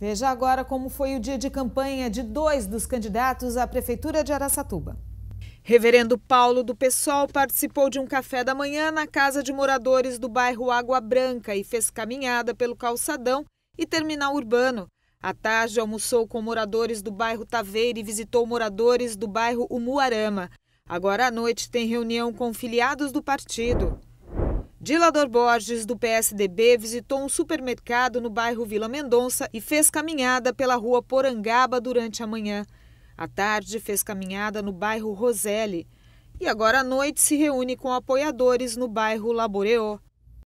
Veja agora como foi o dia de campanha de dois dos candidatos à Prefeitura de Araçatuba. Reverendo Paulo do Pessoal participou de um café da manhã na casa de moradores do bairro Água Branca e fez caminhada pelo calçadão e terminal urbano. À tarde, almoçou com moradores do bairro Taveira e visitou moradores do bairro Umuarama. Agora à noite, tem reunião com filiados do partido. Dilador Borges, do PSDB, visitou um supermercado no bairro Vila Mendonça e fez caminhada pela rua Porangaba durante a manhã. À tarde, fez caminhada no bairro Roseli. E agora à noite se reúne com apoiadores no bairro Laboreô.